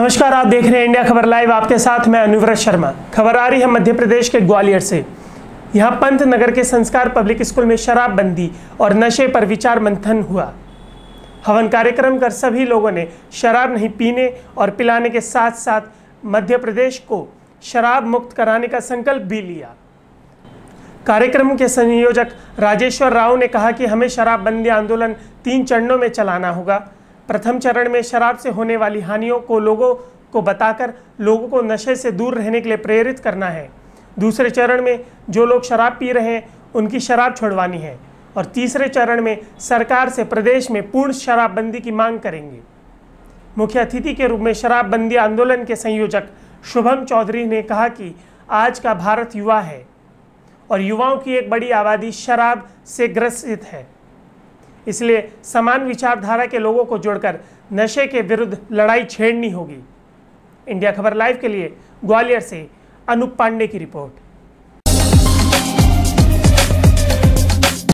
नमस्कार आप देख रहे हैं इंडिया खबर लाइव आपके साथ मैं अनुव्रत शर्मा खबर आ रही है मध्य प्रदेश के ग्वालियर से यहाँ पंत नगर के संस्कार पब्लिक स्कूल में शराबबंदी और नशे पर विचार मंथन हुआ हवन कार्यक्रम कर सभी लोगों ने शराब नहीं पीने और पिलाने के साथ साथ मध्य प्रदेश को शराब मुक्त कराने का संकल्प भी लिया कार्यक्रम के संयोजक राजेश्वर राव ने कहा कि हमें शराबबंदी आंदोलन तीन चरणों में चलाना होगा प्रथम चरण में शराब से होने वाली हानियों को लोगों को बताकर लोगों को नशे से दूर रहने के लिए प्रेरित करना है दूसरे चरण में जो लोग शराब पी रहे हैं उनकी शराब छोड़वानी है और तीसरे चरण में सरकार से प्रदेश में पूर्ण शराबबंदी की मांग करेंगे मुख्य अतिथि के रूप में शराबबंदी आंदोलन के संयोजक शुभम चौधरी ने कहा कि आज का भारत युवा है और युवाओं की एक बड़ी आबादी शराब से ग्रसित है इसलिए समान विचारधारा के लोगों को जोड़कर नशे के विरुद्ध लड़ाई छेड़नी होगी इंडिया खबर लाइव के लिए ग्वालियर से अनूप पांडे की रिपोर्ट